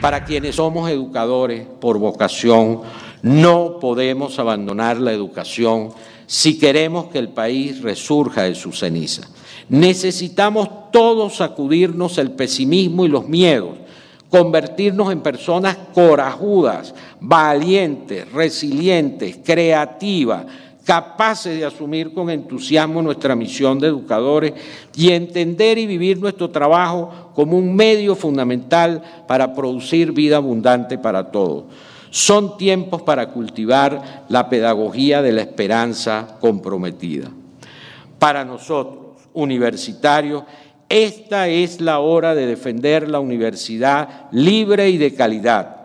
Para quienes somos educadores por vocación, no podemos abandonar la educación si queremos que el país resurja de su ceniza. Necesitamos todos sacudirnos el pesimismo y los miedos, convertirnos en personas corajudas, valientes, resilientes, creativas, capaces de asumir con entusiasmo nuestra misión de educadores y entender y vivir nuestro trabajo como un medio fundamental para producir vida abundante para todos. Son tiempos para cultivar la pedagogía de la esperanza comprometida. Para nosotros, universitarios, esta es la hora de defender la universidad libre y de calidad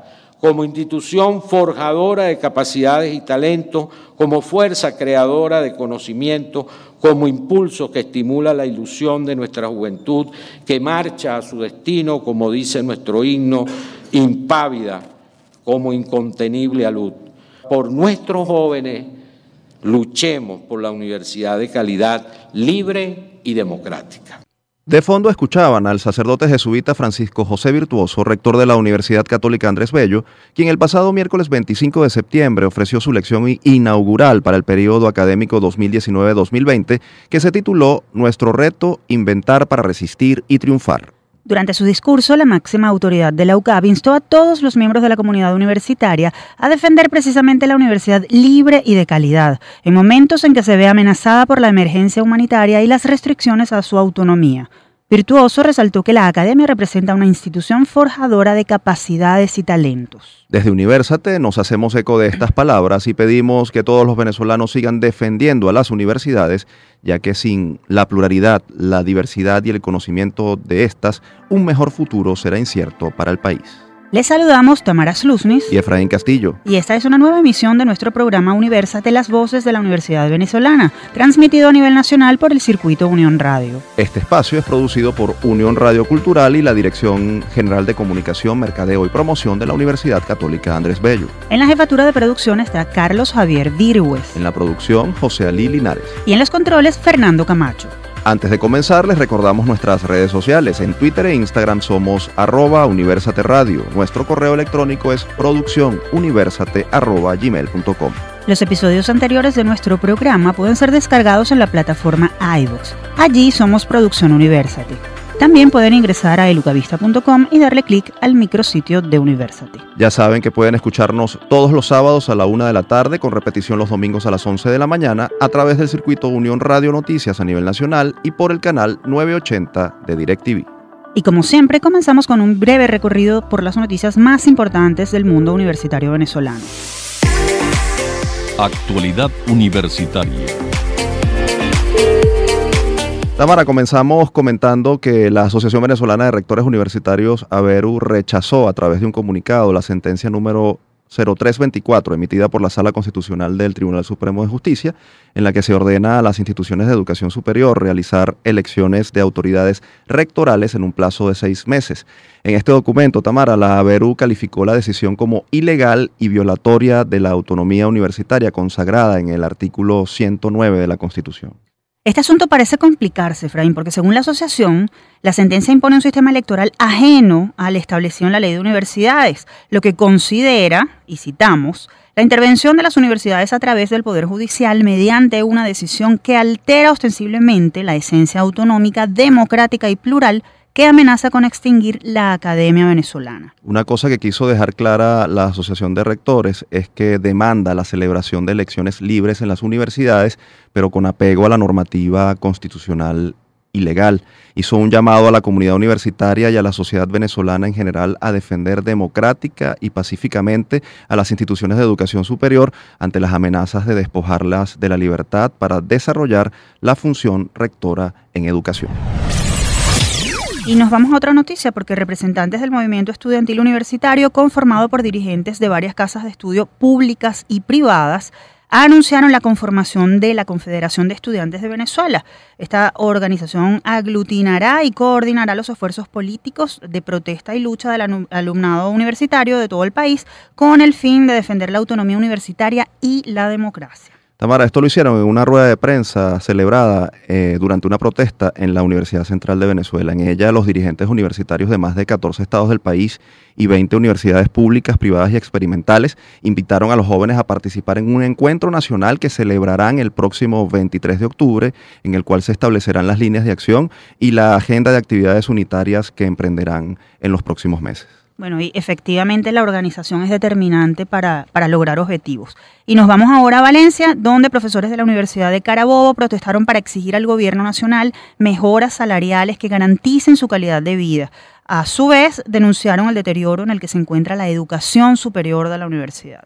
como institución forjadora de capacidades y talentos, como fuerza creadora de conocimiento, como impulso que estimula la ilusión de nuestra juventud, que marcha a su destino, como dice nuestro himno, impávida, como incontenible a Por nuestros jóvenes, luchemos por la universidad de calidad libre y democrática. De fondo escuchaban al sacerdote jesuita Francisco José Virtuoso, rector de la Universidad Católica Andrés Bello, quien el pasado miércoles 25 de septiembre ofreció su lección inaugural para el periodo académico 2019-2020, que se tituló Nuestro reto, inventar para resistir y triunfar. Durante su discurso, la máxima autoridad de la UCAB instó a todos los miembros de la comunidad universitaria a defender precisamente la universidad libre y de calidad, en momentos en que se ve amenazada por la emergencia humanitaria y las restricciones a su autonomía. Virtuoso resaltó que la academia representa una institución forjadora de capacidades y talentos. Desde Universate nos hacemos eco de estas palabras y pedimos que todos los venezolanos sigan defendiendo a las universidades, ya que sin la pluralidad, la diversidad y el conocimiento de estas, un mejor futuro será incierto para el país. Les saludamos Tamara Luznis y Efraín Castillo. Y esta es una nueva emisión de nuestro programa Universa de las Voces de la Universidad Venezolana, transmitido a nivel nacional por el circuito Unión Radio. Este espacio es producido por Unión Radio Cultural y la Dirección General de Comunicación, Mercadeo y Promoción de la Universidad Católica Andrés Bello. En la jefatura de producción está Carlos Javier Virgües. En la producción, José Alí Linares. Y en los controles, Fernando Camacho. Antes de comenzar, les recordamos nuestras redes sociales. En Twitter e Instagram somos arroba Universate Radio. Nuestro correo electrónico es producciónuniversate.gmail.com. Los episodios anteriores de nuestro programa pueden ser descargados en la plataforma iVoox. Allí somos Producción Universate. También pueden ingresar a elucavista.com y darle clic al micrositio de University. Ya saben que pueden escucharnos todos los sábados a la una de la tarde, con repetición los domingos a las 11 de la mañana, a través del circuito Unión Radio Noticias a nivel nacional y por el canal 980 de DirecTV. Y como siempre, comenzamos con un breve recorrido por las noticias más importantes del mundo universitario venezolano. Actualidad universitaria. Tamara, comenzamos comentando que la Asociación Venezolana de Rectores Universitarios, ABERU, rechazó a través de un comunicado la sentencia número 0324 emitida por la Sala Constitucional del Tribunal Supremo de Justicia, en la que se ordena a las instituciones de educación superior realizar elecciones de autoridades rectorales en un plazo de seis meses. En este documento, Tamara, la ABERU calificó la decisión como ilegal y violatoria de la autonomía universitaria consagrada en el artículo 109 de la Constitución. Este asunto parece complicarse, Efraín, porque según la asociación, la sentencia impone un sistema electoral ajeno al establecido en la ley de universidades, lo que considera, y citamos, la intervención de las universidades a través del Poder Judicial mediante una decisión que altera ostensiblemente la esencia autonómica, democrática y plural que amenaza con extinguir la Academia Venezolana. Una cosa que quiso dejar clara la Asociación de Rectores es que demanda la celebración de elecciones libres en las universidades, pero con apego a la normativa constitucional y legal. Hizo un llamado a la comunidad universitaria y a la sociedad venezolana en general a defender democrática y pacíficamente a las instituciones de educación superior ante las amenazas de despojarlas de la libertad para desarrollar la función rectora en educación. Y nos vamos a otra noticia porque representantes del movimiento estudiantil universitario, conformado por dirigentes de varias casas de estudio públicas y privadas, anunciaron la conformación de la Confederación de Estudiantes de Venezuela. Esta organización aglutinará y coordinará los esfuerzos políticos de protesta y lucha del alumnado universitario de todo el país con el fin de defender la autonomía universitaria y la democracia. Tamara, esto lo hicieron en una rueda de prensa celebrada eh, durante una protesta en la Universidad Central de Venezuela. En ella, los dirigentes universitarios de más de 14 estados del país y 20 universidades públicas, privadas y experimentales invitaron a los jóvenes a participar en un encuentro nacional que celebrarán el próximo 23 de octubre, en el cual se establecerán las líneas de acción y la agenda de actividades unitarias que emprenderán en los próximos meses. Bueno, y efectivamente la organización es determinante para, para, lograr objetivos. Y nos vamos ahora a Valencia, donde profesores de la Universidad de Carabobo protestaron para exigir al gobierno nacional mejoras salariales que garanticen su calidad de vida. A su vez, denunciaron el deterioro en el que se encuentra la educación superior de la universidad.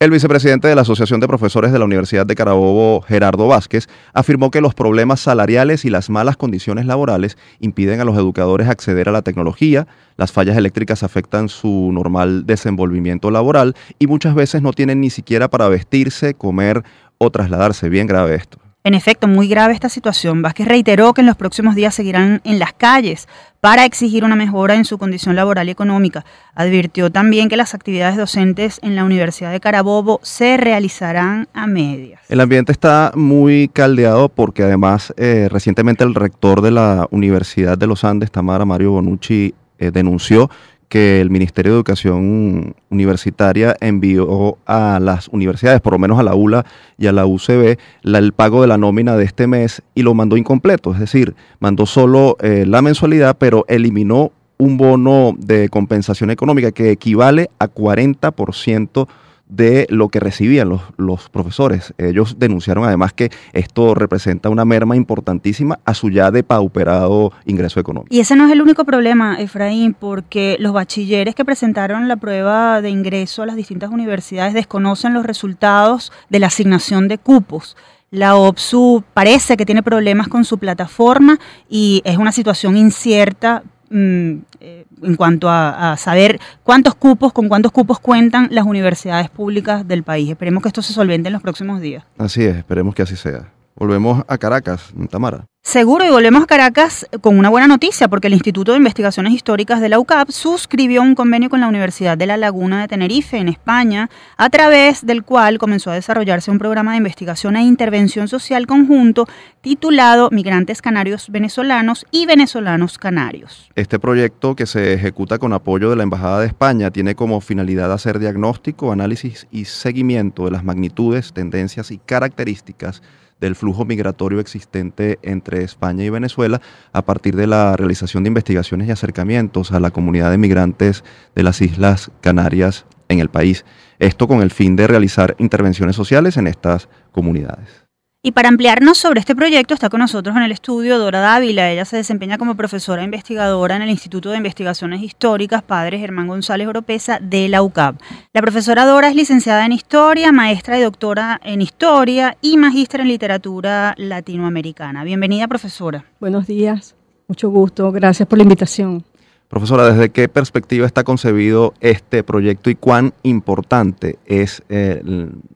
El vicepresidente de la Asociación de Profesores de la Universidad de Carabobo, Gerardo Vázquez, afirmó que los problemas salariales y las malas condiciones laborales impiden a los educadores acceder a la tecnología, las fallas eléctricas afectan su normal desenvolvimiento laboral y muchas veces no tienen ni siquiera para vestirse, comer o trasladarse. Bien grave esto. En efecto, muy grave esta situación. Vázquez reiteró que en los próximos días seguirán en las calles para exigir una mejora en su condición laboral y económica. Advirtió también que las actividades docentes en la Universidad de Carabobo se realizarán a medias. El ambiente está muy caldeado porque además eh, recientemente el rector de la Universidad de los Andes, Tamara Mario Bonucci, eh, denunció que el Ministerio de Educación Universitaria envió a las universidades, por lo menos a la ULA y a la UCB, el pago de la nómina de este mes y lo mandó incompleto, es decir, mandó solo eh, la mensualidad, pero eliminó un bono de compensación económica que equivale a 40% de lo que recibían los, profesores. Ellos denunciaron además que esto representa una merma importantísima a su ya depauperado ingreso económico. Y ese no es el único problema, Efraín, porque los bachilleres que presentaron la prueba de ingreso a las distintas universidades desconocen los resultados de la asignación de cupos. La OPSU parece que tiene problemas con su plataforma y es una situación incierta Mm, eh, en cuanto a, saber cuántos cupos, con cuántos cupos cuentan las universidades públicas del país. Esperemos que esto se solvente en los próximos días. Así es, esperemos que así sea. Volvemos a Caracas, Tamara. Seguro, y volvemos a Caracas con una buena noticia, porque el Instituto de Investigaciones Históricas de la UCAP suscribió un convenio con la Universidad de La Laguna de Tenerife, en España, a través del cual comenzó a desarrollarse un programa de investigación e intervención social conjunto titulado Migrantes Canarios Venezolanos y Venezolanos Canarios. Este proyecto, que se ejecuta con apoyo de la Embajada de España, tiene como finalidad hacer diagnóstico, análisis y seguimiento de las magnitudes, tendencias y características del flujo migratorio existente entre España y Venezuela a partir de la realización de investigaciones y acercamientos a la comunidad de migrantes de las Islas Canarias en el país. Esto con el fin de realizar intervenciones sociales en estas comunidades. Y para ampliarnos sobre este proyecto está con nosotros en el estudio Dora Dávila. Ella se desempeña como profesora investigadora en el Instituto de Investigaciones Históricas Padres Germán González Oropesa de la UCAP. La profesora Dora es licenciada en Historia, maestra y doctora en Historia y magistra en Literatura Latinoamericana. Bienvenida, profesora. Buenos días, mucho gusto, gracias por la invitación. Profesora, ¿desde qué perspectiva está concebido este proyecto y cuán importante es el eh,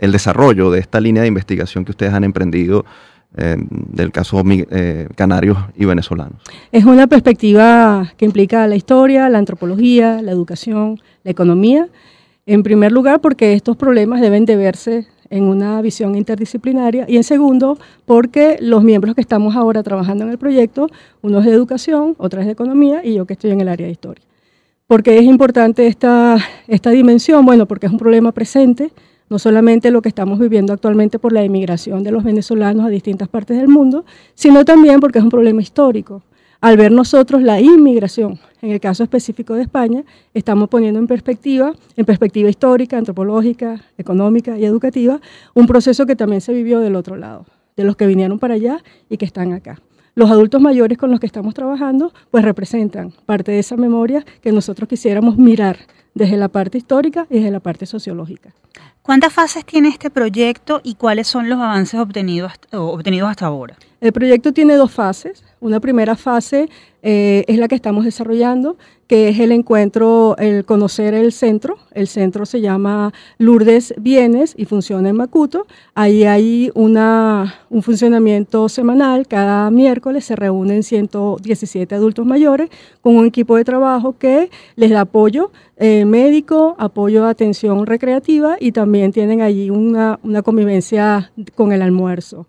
el desarrollo de esta línea de investigación que ustedes han emprendido eh, del caso eh, canarios y venezolanos. Es una perspectiva que implica la historia, la antropología, la educación, la economía. En primer lugar, porque estos problemas deben de verse en una visión interdisciplinaria. Y en segundo, porque los miembros que estamos ahora trabajando en el proyecto, uno es de educación, otro es de economía y yo que estoy en el área de historia. ¿Por qué es importante esta, esta dimensión? Bueno, porque es un problema presente, no solamente lo que estamos viviendo actualmente por la inmigración de los venezolanos a distintas partes del mundo, sino también porque es un problema histórico. Al ver nosotros la inmigración, en el caso específico de España, estamos poniendo en perspectiva, en perspectiva histórica, antropológica, económica y educativa, un proceso que también se vivió del otro lado, de los que vinieron para allá y que están acá los adultos mayores con los que estamos trabajando, pues representan parte de esa memoria que nosotros quisiéramos mirar desde la parte histórica y desde la parte sociológica. ¿Cuántas fases tiene este proyecto y cuáles son los avances obtenidos, obtenidos hasta ahora? El proyecto tiene dos fases. Una primera fase eh, es la que estamos desarrollando, que es el encuentro, el conocer el centro. El centro se llama Lourdes Bienes y funciona en Macuto. Ahí hay una, un funcionamiento semanal. Cada miércoles se reúnen 117 adultos mayores con un equipo de trabajo que les da apoyo eh, médico, apoyo de atención recreativa y también tienen allí una, convivencia con el almuerzo.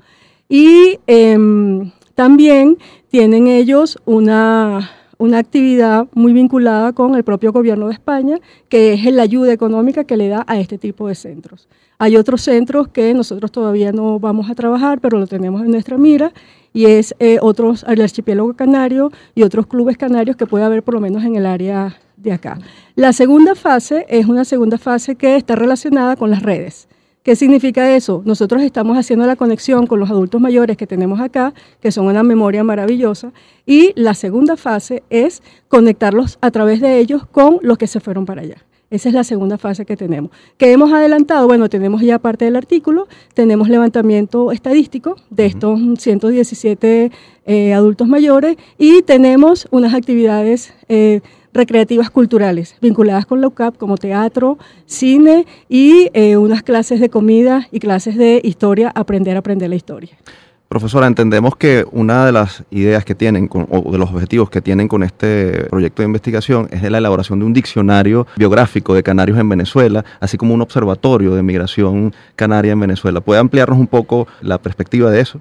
Y em, también tienen ellos una una actividad muy vinculada con el propio gobierno de España, que es la ayuda económica que le da a este tipo de centros. Hay otros centros que nosotros todavía no vamos a trabajar, pero lo tenemos en nuestra mira, y es eh, otros, el archipiélago canario y otros clubes canarios que puede haber por lo menos en el área de acá. La segunda fase es una segunda fase que está relacionada con las redes. ¿Qué significa eso? Nosotros estamos haciendo la conexión con los adultos mayores que tenemos acá, que son una memoria maravillosa, y la segunda fase es conectarlos a través de ellos con los que se fueron para allá. Esa es la segunda fase que tenemos. ¿Qué hemos adelantado? Bueno, tenemos ya parte del artículo, tenemos levantamiento estadístico de estos 117 eh, adultos mayores y tenemos unas actividades eh, recreativas culturales, vinculadas con la UCAP, como teatro, cine y eh, unas clases de comida y clases de historia, aprender a aprender la historia. Profesora, entendemos que una de las ideas que tienen, o de los objetivos que tienen con este proyecto de investigación, es la elaboración de un diccionario biográfico de canarios en Venezuela, así como un observatorio de migración canaria en Venezuela. ¿Puede ampliarnos un poco la perspectiva de eso?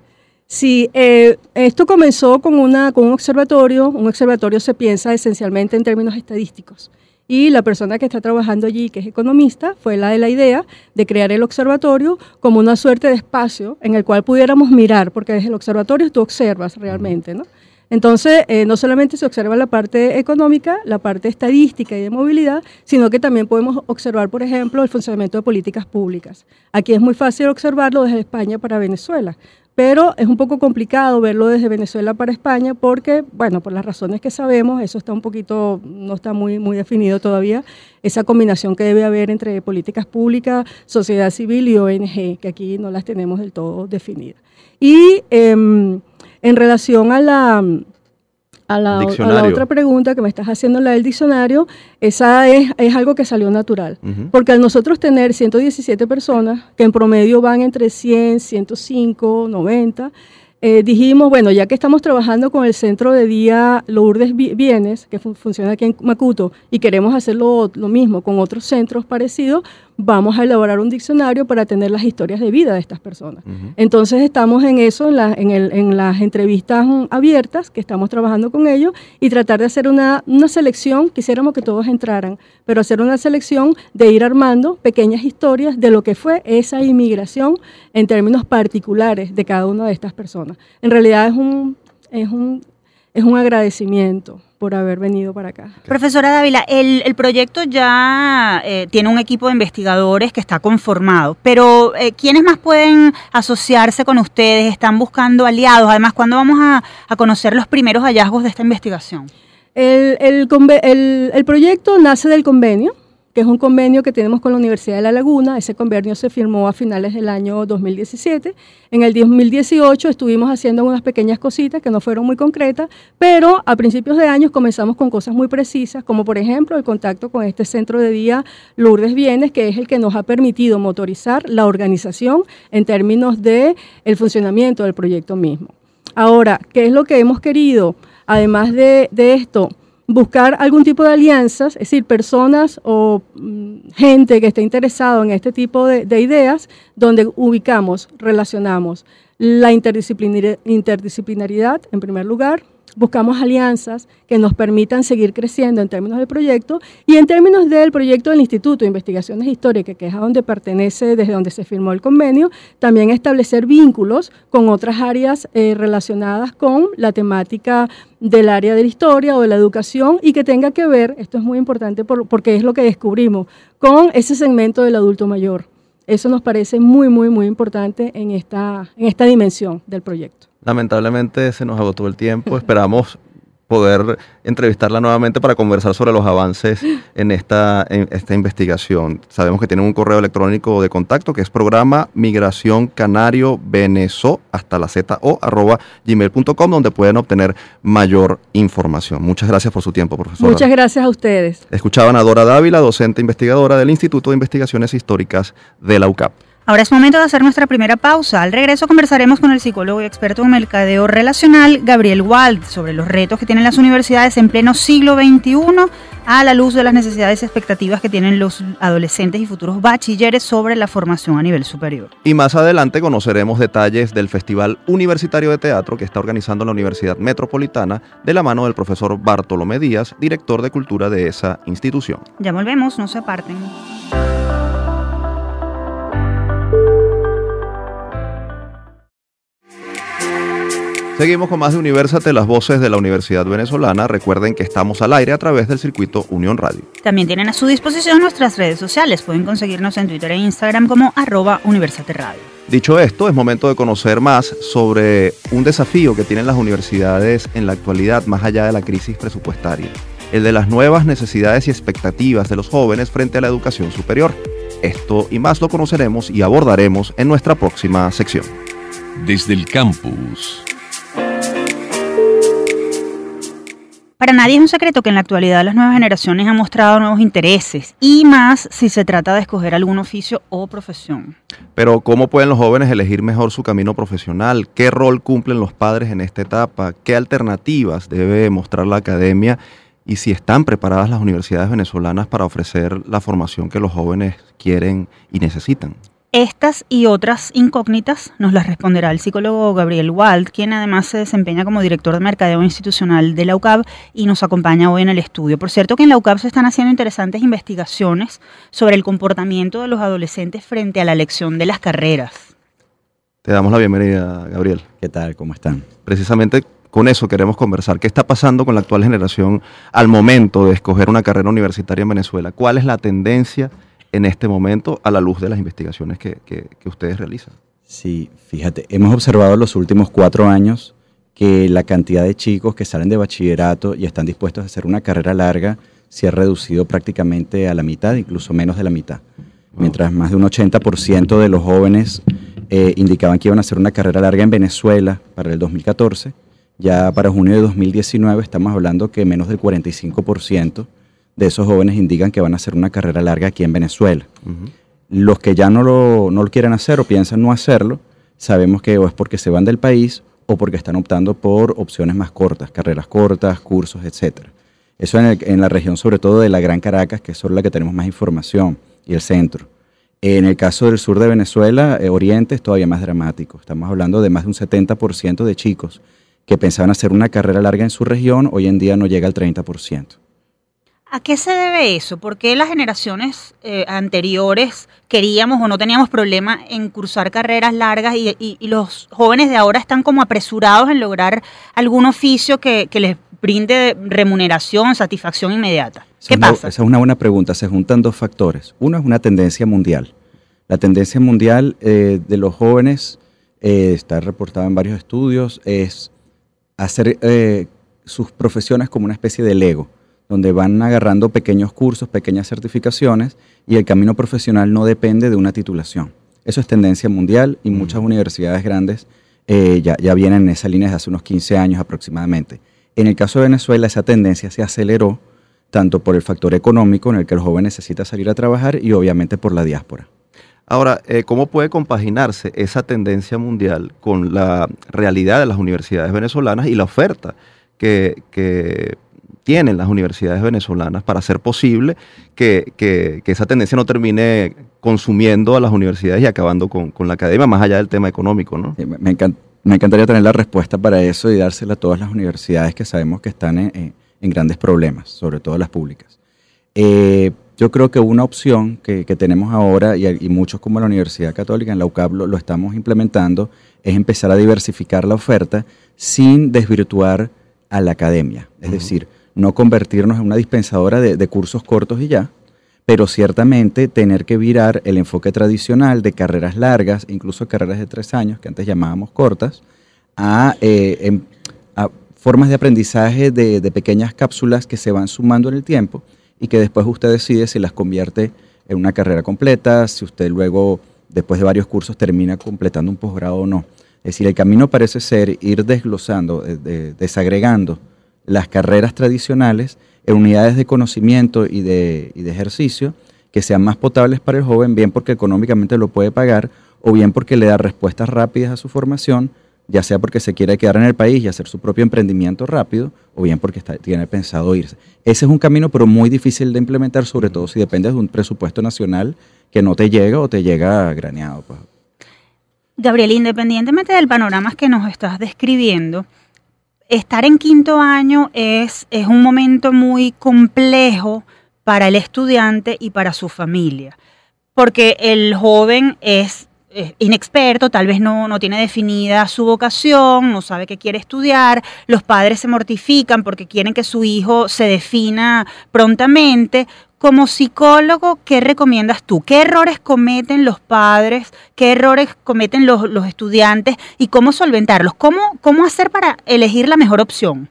Sí, eh, esto comenzó con, con un observatorio. Un observatorio se piensa esencialmente en términos estadísticos. Y la persona que está trabajando allí, que es economista, fue la de la idea de crear el observatorio como una suerte de espacio en el cual pudiéramos mirar, porque desde el observatorio tú observas realmente, ¿no? Entonces, eh, no solamente se observa la parte económica, la parte estadística y de movilidad, sino que también podemos observar, por ejemplo, el funcionamiento de políticas públicas. Aquí es muy fácil observarlo desde España para Venezuela, pero es un poco complicado verlo desde Venezuela para España porque, bueno, por las razones que sabemos, eso está un poquito, no está muy, muy definido todavía, esa combinación que debe haber entre políticas públicas, sociedad civil y ONG, que aquí no las tenemos del todo definidas. Y... Em, en relación a la, la, otra pregunta que me estás haciendo, la del diccionario, esa es, algo que salió natural. Porque al nosotros tener 117 personas, que en promedio van entre 100, 105, 90, dijimos, bueno, ya que estamos trabajando con el centro de día Lourdes Bienes, que funciona aquí en Macuto, y queremos hacer lo, lo mismo con otros centros parecidos, vamos a elaborar un diccionario para tener las historias de vida de estas personas. Entonces estamos en eso, en, en, el, en, las entrevistas abiertas que estamos trabajando con ellos y tratar de hacer una, una selección, quisiéramos que todos entraran, pero hacer una selección de ir armando pequeñas historias de lo que fue esa inmigración en términos particulares de cada una de estas personas. En realidad es un, es un, es un agradecimiento por haber venido para acá. Profesora Dávila, el, el proyecto ya eh, tiene un equipo de investigadores que está conformado, pero eh, ¿quiénes más pueden asociarse con ustedes? ¿Están buscando aliados? Además, ¿cuándo vamos a, conocer los primeros hallazgos de esta investigación? El, el, el proyecto nace del convenio que es un convenio que tenemos con la Universidad de La Laguna. Ese convenio se firmó a finales del año 2017. En el 2018 estuvimos haciendo unas pequeñas cositas que no fueron muy concretas, pero a principios de año comenzamos con cosas muy precisas, como por ejemplo el contacto con este centro de día Lourdes Bienes, que es el que nos ha permitido motorizar la organización en términos de el funcionamiento del proyecto mismo. Ahora, ¿qué es lo que hemos querido? Además de esto, buscar algún tipo de alianzas, es decir, personas o mm, gente que esté interesado en este tipo de, ideas, donde ubicamos, relacionamos la interdisciplinariedad interdisciplinaridad, en primer lugar, buscamos alianzas que nos permitan seguir creciendo en términos del proyecto y en términos del proyecto del Instituto de Investigaciones Históricas, que es a donde pertenece, desde donde se firmó el convenio, también establecer vínculos con otras áreas eh, relacionadas con la temática del área de la historia o de la educación y que tenga que ver, esto es muy importante porque es lo que descubrimos, con ese segmento del adulto mayor. Eso nos parece muy, muy, muy importante esta, en esta dimensión del proyecto. Lamentablemente se nos agotó el tiempo. Esperamos poder entrevistarla nuevamente para conversar sobre los avances en esta, investigación. Sabemos que tienen un correo electrónico de contacto que es programa migración canario venezo hasta la z o arroba gmail.com donde pueden obtener mayor información. Muchas gracias por su tiempo, profesor. Muchas gracias a ustedes. Escuchaban a Dora Dávila, docente investigadora del Instituto de Investigaciones Históricas de la UCAP. Ahora es momento de hacer nuestra primera pausa. Al regreso conversaremos con el psicólogo y experto en mercadeo relacional, Gabriel Wald, sobre los retos que tienen las universidades en pleno siglo XXI a la luz de las necesidades y expectativas que tienen los adolescentes y futuros bachilleres sobre la formación a nivel superior. Y más adelante conoceremos detalles del Festival Universitario de Teatro que está organizando la Universidad Metropolitana de la mano del profesor Bartolomé Díaz, director de cultura de esa institución. Ya volvemos, no se aparten. Seguimos con más de Universate, las voces de la Universidad Venezolana. Recuerden que estamos al aire a través del circuito Unión Radio. También tienen a su disposición nuestras redes sociales. Pueden conseguirnos en Twitter e Instagram como arroba Universate Radio. Dicho esto, es momento de conocer más sobre un desafío que tienen las universidades en la actualidad, más allá de la crisis presupuestaria, el de las nuevas necesidades y expectativas de los jóvenes frente a la educación superior. Esto y más lo conoceremos y abordaremos en nuestra próxima sección. Desde el campus. Para nadie es un secreto que en la actualidad las nuevas generaciones han mostrado nuevos intereses, y más si se trata de escoger algún oficio o profesión. Pero ¿cómo pueden los jóvenes elegir mejor su camino profesional? ¿Qué rol cumplen los padres en esta etapa? ¿Qué alternativas debe mostrar la academia? Y si están preparadas las universidades venezolanas para ofrecer la formación que los jóvenes quieren y necesitan. Estas y otras incógnitas nos las responderá el psicólogo Gabriel Wald, quien además se desempeña como director de mercadeo institucional de la UCAB y nos acompaña hoy en el estudio. Por cierto que en la UCAB se están haciendo interesantes investigaciones sobre el comportamiento de los adolescentes frente a la elección de las carreras. Te damos la bienvenida, Gabriel. ¿Qué tal? ¿Cómo están? Precisamente con eso queremos conversar. ¿Qué está pasando con la actual generación al momento de escoger una carrera universitaria en Venezuela? ¿Cuál es la tendencia? en este momento a la luz de las investigaciones que, que, ustedes realizan. Sí, fíjate, hemos observado en los últimos cuatro años que la cantidad de chicos que salen de bachillerato y están dispuestos a hacer una carrera larga se ha reducido prácticamente a la mitad, incluso menos de la mitad. Mientras más de un 80% de los jóvenes eh, indicaban que iban a hacer una carrera larga en Venezuela para el 2014, ya para junio de 2019 estamos hablando que menos del 45% de esos jóvenes indican que van a hacer una carrera larga aquí en Venezuela. Los que ya no lo, no lo quieren hacer o piensan no hacerlo, sabemos que o es porque se van del país o porque están optando por opciones más cortas, carreras cortas, cursos, etc. Eso en, la región sobre todo de la Gran Caracas, que es sobre la que tenemos más información, y el centro. En el caso del sur de Venezuela, eh, Oriente es todavía más dramático. Estamos hablando de más de un 70% de chicos que pensaban hacer una carrera larga en su región, hoy en día no llega al 30%. ¿A qué se debe eso? ¿Por qué las generaciones eh, anteriores queríamos o no teníamos problema en cursar carreras largas y, los jóvenes de ahora están como apresurados en lograr algún oficio que, les brinde remuneración, satisfacción inmediata? Esa es una buena pregunta. Se juntan dos factores. Uno es una tendencia mundial. La tendencia mundial eh, de los jóvenes eh, está reportada en varios estudios, es hacer sus profesiones como una especie de Lego donde van agarrando pequeños cursos, pequeñas certificaciones y el camino profesional no depende de una titulación. Eso es tendencia mundial y mm. muchas universidades grandes eh, ya, vienen en esa línea desde hace unos 15 años aproximadamente. En el caso de Venezuela, esa tendencia se aceleró tanto por el factor económico en el que el joven necesita salir a trabajar y obviamente por la diáspora. Ahora, eh, ¿cómo puede compaginarse esa tendencia mundial con la realidad de las universidades venezolanas y la oferta que, que tienen las universidades venezolanas para hacer posible que, esa tendencia no termine consumiendo a las universidades y acabando con, la academia, más allá del tema económico. ¿no? me, encantaría tener la respuesta para eso y dársela a todas las universidades que sabemos que están en, grandes problemas, sobre todo las públicas. Eh, yo creo que una opción que, tenemos ahora, y, muchos como la Universidad Católica en la UCAP lo, estamos implementando, es empezar a diversificar la oferta sin desvirtuar a la academia. Es decir, no convertirnos en una dispensadora de, cursos cortos y ya, pero ciertamente tener que virar el enfoque tradicional de carreras largas, incluso carreras de tres años, que antes llamábamos cortas, a, eh, em, formas de aprendizaje de, pequeñas cápsulas que se van sumando en el tiempo y que después usted decide si las convierte en una carrera completa, si usted luego, después de varios cursos, termina completando un posgrado o no. Es decir, el camino parece ser ir desglosando, eh, desagregando las carreras tradicionales en unidades de conocimiento y de, ejercicio que sean más potables para el joven, bien porque económicamente lo puede pagar o bien porque le da respuestas rápidas a su formación, ya sea porque se quiere quedar en el país y hacer su propio emprendimiento rápido, o bien porque tiene pensado irse. Ese es un camino, pero muy difícil de implementar, sobre todo si dependes de un presupuesto nacional que no te llega o te llega graneado. Pues. Gabriel, independientemente del panorama que nos estás describiendo, estar en quinto año es, es un momento muy complejo para el estudiante y para su familia, porque el joven es inexperto, tal vez no, no, tiene definida su vocación, no sabe qué quiere estudiar, los padres se mortifican porque quieren que su hijo se defina prontamente como psicólogo, ¿qué recomiendas tú? ¿Qué errores cometen los padres? ¿Qué errores cometen los, estudiantes? ¿Y cómo solventarlos? ¿Cómo, ¿Cómo hacer para elegir la mejor opción?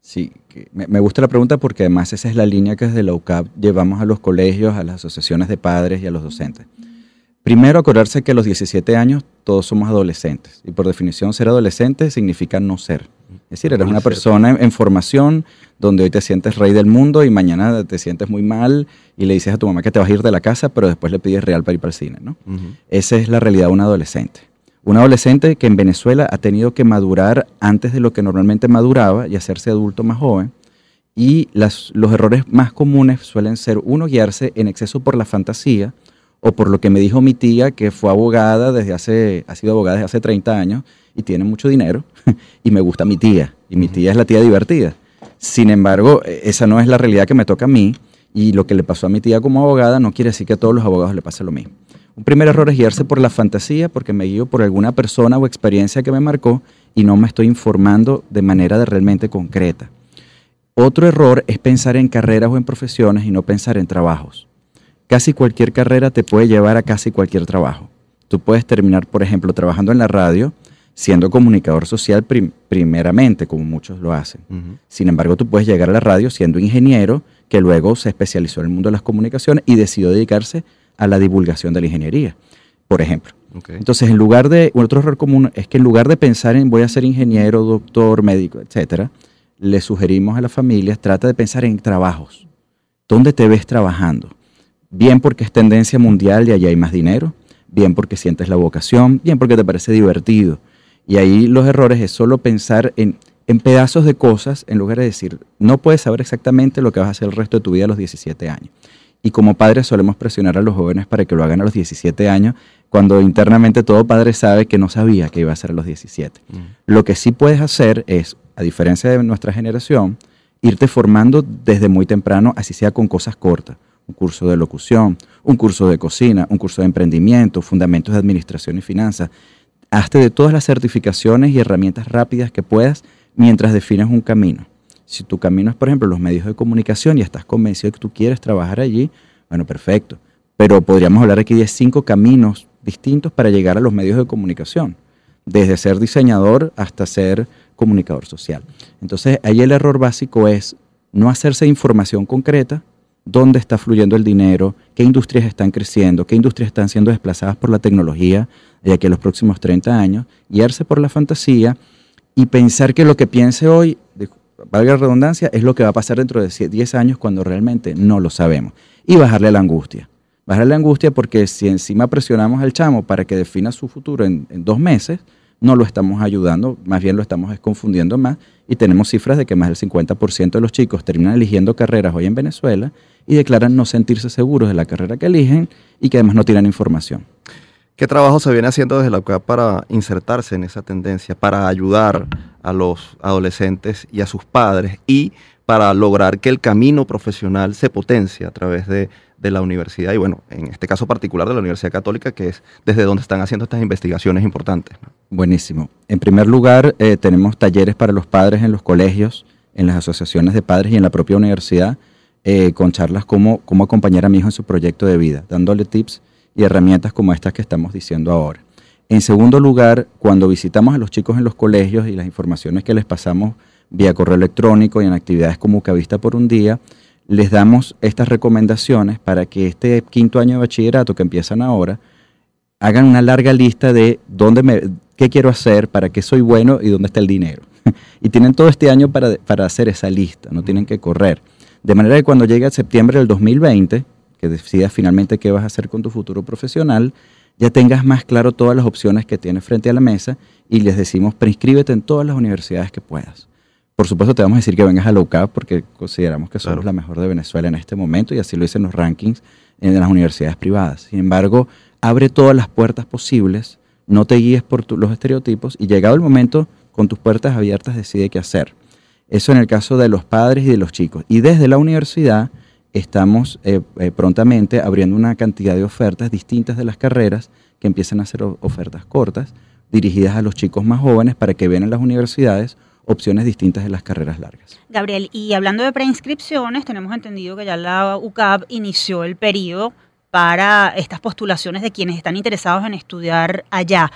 Sí, me gusta la pregunta porque además esa es la línea que desde la UCAP llevamos a los colegios, a las asociaciones de padres y a los docentes. Primero, acordarse que a los 17 años todos somos adolescentes y por definición ser adolescente significa no ser. Es decir, eres una persona en, formación donde hoy te sientes rey del mundo y mañana te sientes muy mal y le dices a tu mamá que te vas a ir de la casa, pero después le pides real para ir para el cine. ¿no? Esa es la realidad de un adolescente. Un adolescente que en Venezuela ha tenido que madurar antes de lo que normalmente maduraba y hacerse adulto más joven. Y los errores más comunes suelen ser, uno, guiarse en exceso por la fantasía o por lo que me dijo mi tía, que fue abogada desde hace, ha sido abogada desde hace 30 años y tiene mucho dinero. y me gusta mi tía, y mi tía es la tía divertida. Sin embargo, e, esa no es la realidad que me toca a mí, y lo que le pasó a mi tía como abogada no quiere decir que a todos los abogados le pase lo mismo. Un primer error es guiarse por la fantasía, porque me guío por alguna persona o experiencia que me marcó y no me estoy informando de manera realmente concreta. Otro error es pensar en carreras o en profesiones y no pensar en trabajos. Casi cualquier carrera te puede llevar a casi cualquier trabajo. Tú puedes terminar, por ejemplo, trabajando en la radio siendo comunicador social primeramente, como muchos lo hacen. Sin embargo, tú puedes llegar a la radio siendo ingeniero, que luego se especializó en el mundo de las comunicaciones y decidió dedicarse a la divulgación de la ingeniería, por ejemplo. Entonces, en lugar de, otro error común es que en lugar de pensar en voy a ser ingeniero, doctor, médico, etcétera, le sugerimos a las familias, trata de pensar en trabajos. ¿Dónde te ves trabajando? Bien porque es tendencia mundial y allá hay más dinero, bien porque sientes la vocación, bien porque te parece divertido, y ahí los errores es solo pensar en, en pedazos de cosas en lugar de decir, no puedes saber exactamente lo que vas a hacer el resto de tu vida a los 17 años. Y como padres solemos presionar a los jóvenes para que lo hagan a los 17 años, cuando internamente todo padre sabe que no sabía que iba a ser a los 17. Mm. Lo que sí puedes hacer es, a diferencia de nuestra generación, irte formando desde muy temprano, así sea con cosas cortas. Un curso de locución, un curso de cocina, un curso de emprendimiento, fundamentos de administración y finanzas. Hazte de todas las certificaciones y herramientas rápidas que puedas mientras defines un camino. Si tu camino es, por ejemplo, los medios de comunicación y estás convencido de que tú quieres trabajar allí, bueno, perfecto. Pero podríamos hablar aquí de cinco caminos distintos para llegar a los medios de comunicación, desde ser diseñador hasta ser comunicador social. Entonces, ahí el error básico es no hacerse información concreta, dónde está fluyendo el dinero, qué industrias están creciendo, qué industrias están siendo desplazadas por la tecnología, de aquí los próximos 30 años, guiarse por la fantasía y pensar que lo que piense hoy, valga la redundancia, es lo que va a pasar dentro de 10 años cuando realmente no lo sabemos. Y bajarle la angustia. Bajarle la angustia porque si encima presionamos al chamo para que defina su futuro en, dos meses, no lo estamos ayudando, más bien lo estamos confundiendo más y tenemos cifras de que más del 50% de los chicos terminan eligiendo carreras hoy en Venezuela y declaran no sentirse seguros de la carrera que eligen y que además no tienen información. ¿Qué trabajo se viene haciendo desde la UCAP para insertarse en esa tendencia, para ayudar a los adolescentes y a sus padres y para lograr que el camino profesional se potencie a través de, la universidad y bueno, en este caso particular de la Universidad Católica, que es desde donde están haciendo estas investigaciones importantes? Buenísimo. En primer lugar, eh, tenemos talleres para los padres en los colegios, en las asociaciones de padres y en la propia universidad, eh, con charlas como cómo acompañar a mi hijo en su proyecto de vida, dándole tips y herramientas como estas que estamos diciendo ahora. En segundo lugar, cuando visitamos a los chicos en los colegios y las informaciones que les pasamos vía correo electrónico y en actividades como Cavista por un día, les damos estas recomendaciones para que este quinto año de bachillerato que empiezan ahora, hagan una larga lista de dónde me, qué quiero hacer, para qué soy bueno y dónde está el dinero. y tienen todo este año para, hacer esa lista, no tienen que correr. De manera que cuando llegue septiembre del 2020, que decidas finalmente qué vas a hacer con tu futuro profesional, ya tengas más claro todas las opciones que tienes frente a la mesa y les decimos, preinscríbete en todas las universidades que puedas. Por supuesto, te vamos a decir que vengas a la UCAP porque consideramos que somos la mejor de Venezuela en este momento y así lo dicen los rankings en las universidades privadas. Sin embargo, abre todas las puertas posibles, no te guíes por los estereotipos y llegado el momento, con tus puertas abiertas, decide qué hacer. Eso en el caso de los padres y de los chicos. Y desde la universidad, estamos eh, eh, prontamente abriendo una cantidad de ofertas distintas de las carreras que empiezan a ser ofertas cortas dirigidas a los chicos más jóvenes para que vean en las universidades opciones distintas de las carreras largas. Gabriel, y hablando de preinscripciones, tenemos entendido que ya la UCAP inició el periodo para estas postulaciones de quienes están interesados en estudiar allá.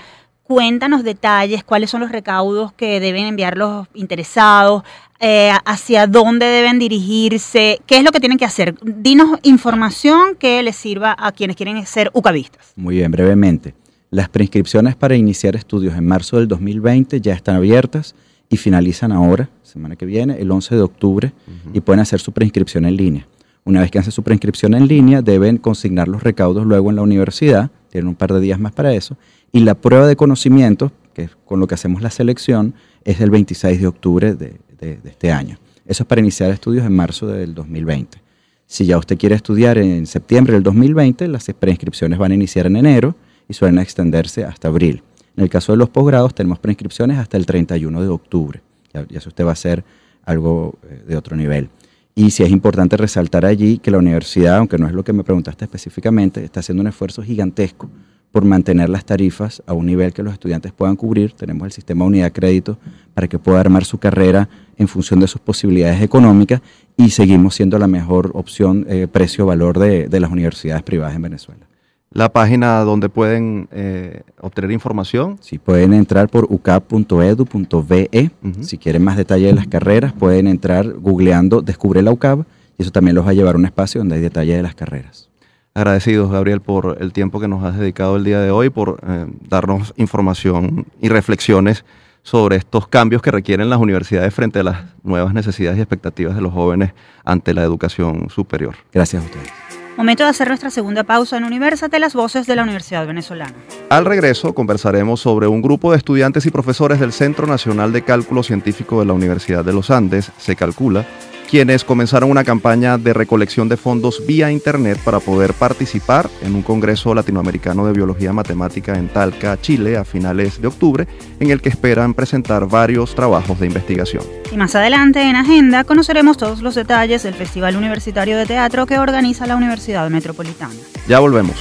Cuéntanos detalles, cuáles son los recaudos que deben enviar los interesados, eh, hacia dónde deben dirigirse, qué es lo que tienen que hacer. Dinos información que les sirva a quienes quieren ser ucavistas. Muy bien, brevemente. Las preinscripciones para iniciar estudios en marzo del 2020 ya están abiertas y finalizan ahora, semana que viene, el 11 de octubre, y pueden hacer su preinscripción en línea. Una vez que hacen su preinscripción en línea, deben consignar los recaudos luego en la universidad, tienen un par de días más para eso, y la prueba de conocimiento, que es con lo que hacemos la selección, es el 26 de octubre de, este año. Eso es para iniciar estudios en marzo del 2020. Si ya usted quiere estudiar en septiembre del 2020, las preinscripciones van a iniciar en enero y suelen extenderse hasta abril. En el caso de los posgrados, tenemos preinscripciones hasta el 31 de octubre. Ya, usted va a hacer algo eh, de otro nivel. Y sí es importante resaltar allí que la universidad, aunque no es lo que me preguntaste específicamente, está haciendo un esfuerzo gigantesco por mantener las tarifas a un nivel que los estudiantes puedan cubrir. Tenemos el sistema unidad crédito para que pueda armar su carrera en función de sus posibilidades económicas y seguimos siendo la mejor opción eh, precio-valor de, las universidades privadas en Venezuela. La página donde pueden eh, obtener información. Sí, pueden entrar por ucab.edu.be. Si quieren más detalle de las carreras, pueden entrar googleando Descubre la UCAB y eso también los va a llevar a un espacio donde hay detalles de las carreras agradecidos, Gabriel, por el tiempo que nos has dedicado el día de hoy, por eh, darnos información y reflexiones sobre estos cambios que requieren las universidades frente a las nuevas necesidades y expectativas de los jóvenes ante la educación superior. Gracias a ustedes. Momento de hacer nuestra segunda pausa en de las voces de la Universidad Venezolana. Al regreso conversaremos sobre un grupo de estudiantes y profesores del Centro Nacional de Cálculo Científico de la Universidad de los Andes, se calcula, quienes comenzaron una campaña de recolección de fondos vía Internet para poder participar en un Congreso Latinoamericano de Biología Matemática en Talca, Chile, a finales de octubre, en el que esperan presentar varios trabajos de investigación. Y más adelante en Agenda conoceremos todos los detalles del Festival Universitario de Teatro que organiza la Universidad Metropolitana. Ya volvemos.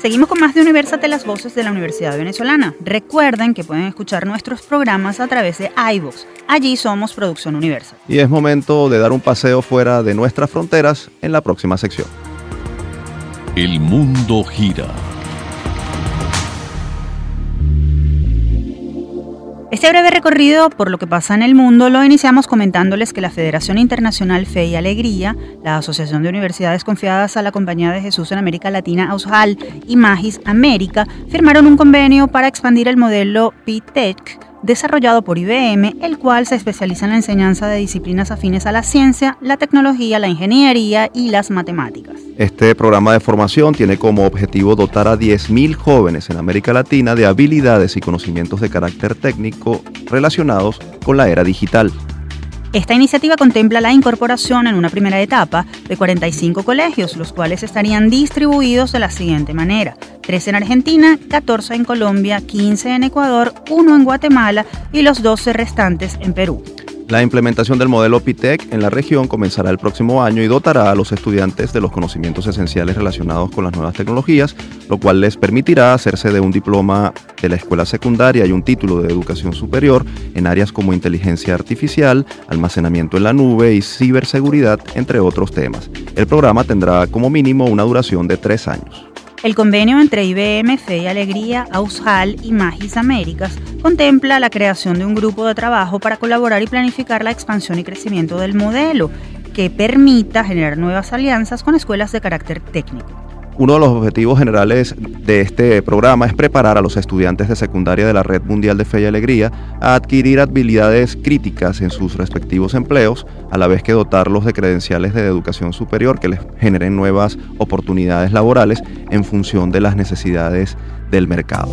Seguimos con más de Universate las voces de la Universidad Venezolana. Recuerden que pueden escuchar nuestros programas a través de iVoox. Allí somos Producción Universal. Y es momento de dar un paseo fuera de nuestras fronteras en la próxima sección. El mundo gira Este breve recorrido por lo que pasa en el mundo lo iniciamos comentándoles que la Federación Internacional Fe y Alegría, la Asociación de Universidades Confiadas a la Compañía de Jesús en América Latina, Aushal y Magis América, firmaron un convenio para expandir el modelo P-TECH desarrollado por IBM, el cual se especializa en la enseñanza de disciplinas afines a la ciencia, la tecnología, la ingeniería y las matemáticas. Este programa de formación tiene como objetivo dotar a 10.000 jóvenes en América Latina de habilidades y conocimientos de carácter técnico relacionados con la era digital. Esta iniciativa contempla la incorporación en una primera etapa de 45 colegios, los cuales estarían distribuidos de la siguiente manera. 3 en Argentina, 14 en Colombia, 15 en Ecuador, 1 en Guatemala y los 12 restantes en Perú. La implementación del modelo PITEC en la región comenzará el próximo año y dotará a los estudiantes de los conocimientos esenciales relacionados con las nuevas tecnologías, lo cual les permitirá hacerse de un diploma de la escuela secundaria y un título de educación superior en áreas como inteligencia artificial, almacenamiento en la nube y ciberseguridad, entre otros temas. El programa tendrá como mínimo una duración de tres años. El convenio entre IBM, Fe y Alegría, Aushal y Magis Américas contempla la creación de un grupo de trabajo para colaborar y planificar la expansión y crecimiento del modelo, que permita generar nuevas alianzas con escuelas de carácter técnico. Uno de los objetivos generales de este programa es preparar a los estudiantes de secundaria de la Red Mundial de Fe y Alegría a adquirir habilidades críticas en sus respectivos empleos, a la vez que dotarlos de credenciales de educación superior que les generen nuevas oportunidades laborales en función de las necesidades del mercado.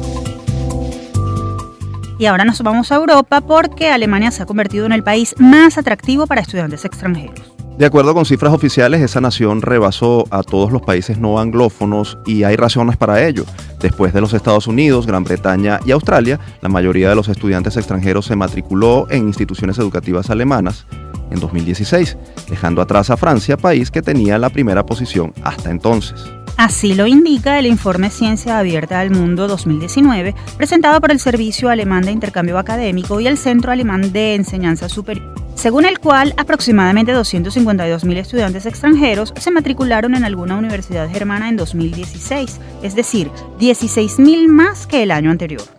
Y ahora nos vamos a Europa porque Alemania se ha convertido en el país más atractivo para estudiantes extranjeros. De acuerdo con cifras oficiales, esa nación rebasó a todos los países no anglófonos y hay razones para ello. Después de los Estados Unidos, Gran Bretaña y Australia, la mayoría de los estudiantes extranjeros se matriculó en instituciones educativas alemanas en 2016, dejando atrás a Francia, país que tenía la primera posición hasta entonces. Así lo indica el informe Ciencia Abierta al Mundo 2019, presentado por el Servicio Alemán de Intercambio Académico y el Centro Alemán de Enseñanza Superior, según el cual aproximadamente 252.000 estudiantes extranjeros se matricularon en alguna universidad germana en 2016, es decir, 16.000 más que el año anterior.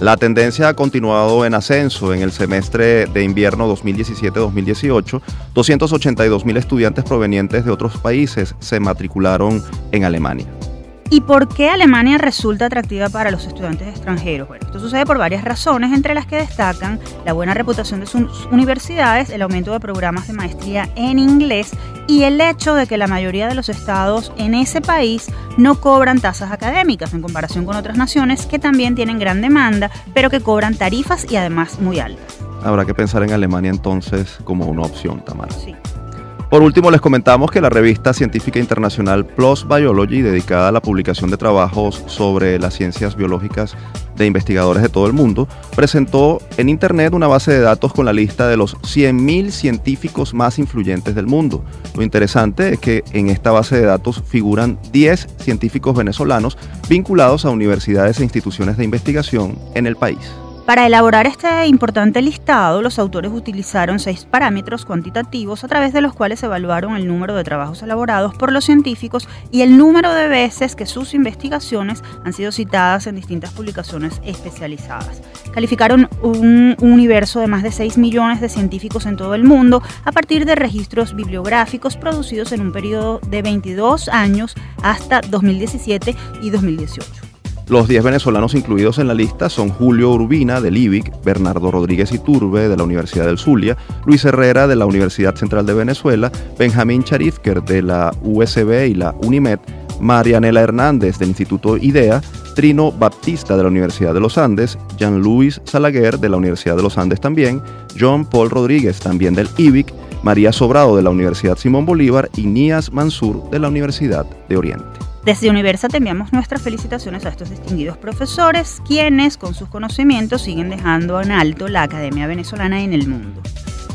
La tendencia ha continuado en ascenso en el semestre de invierno 2017-2018. 282.000 estudiantes provenientes de otros países se matricularon en Alemania. ¿Y por qué Alemania resulta atractiva para los estudiantes extranjeros? Bueno, esto sucede por varias razones, entre las que destacan la buena reputación de sus universidades, el aumento de programas de maestría en inglés y el hecho de que la mayoría de los estados en ese país no cobran tasas académicas en comparación con otras naciones que también tienen gran demanda, pero que cobran tarifas y además muy altas. Habrá que pensar en Alemania entonces como una opción, Tamara. Sí. Por último, les comentamos que la revista científica internacional PLOS Biology, dedicada a la publicación de trabajos sobre las ciencias biológicas de investigadores de todo el mundo, presentó en Internet una base de datos con la lista de los 100.000 científicos más influyentes del mundo. Lo interesante es que en esta base de datos figuran 10 científicos venezolanos vinculados a universidades e instituciones de investigación en el país. Para elaborar este importante listado, los autores utilizaron seis parámetros cuantitativos a través de los cuales evaluaron el número de trabajos elaborados por los científicos y el número de veces que sus investigaciones han sido citadas en distintas publicaciones especializadas. Calificaron un universo de más de 6 millones de científicos en todo el mundo a partir de registros bibliográficos producidos en un periodo de 22 años hasta 2017 y 2018. Los 10 venezolanos incluidos en la lista son Julio Urbina del IBIC, Bernardo Rodríguez Iturbe de la Universidad del Zulia, Luis Herrera de la Universidad Central de Venezuela, Benjamín Charifker de la USB y la UNIMED, Marianela Hernández del Instituto IDEA, Trino Baptista de la Universidad de los Andes, Jean-Louis Salaguer de la Universidad de los Andes también, John Paul Rodríguez también del IBIC, María Sobrado de la Universidad Simón Bolívar y Nías Mansur de la Universidad de Oriente. Desde Universa te enviamos nuestras felicitaciones a estos distinguidos profesores, quienes con sus conocimientos siguen dejando en alto la academia venezolana en el mundo.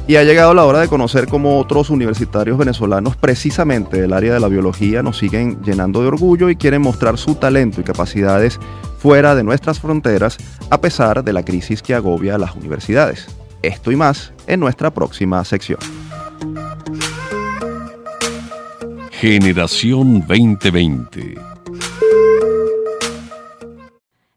Y ha llegado la hora de conocer cómo otros universitarios venezolanos, precisamente del área de la biología, nos siguen llenando de orgullo y quieren mostrar su talento y capacidades fuera de nuestras fronteras, a pesar de la crisis que agobia a las universidades. Esto y más en nuestra próxima sección. Generación 2020.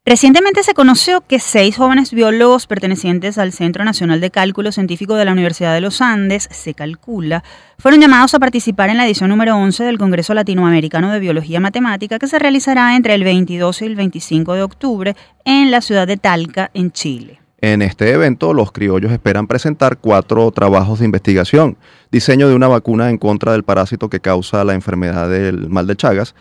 Recientemente se conoció que seis jóvenes biólogos pertenecientes al Centro Nacional de Cálculo Científico de la Universidad de los Andes, se calcula, fueron llamados a participar en la edición número 11 del Congreso Latinoamericano de Biología Matemática que se realizará entre el 22 y el 25 de octubre en la ciudad de Talca, en Chile. En este evento, los criollos esperan presentar cuatro trabajos de investigación, diseño de una vacuna en contra del parásito que causa la enfermedad del mal de Chagas,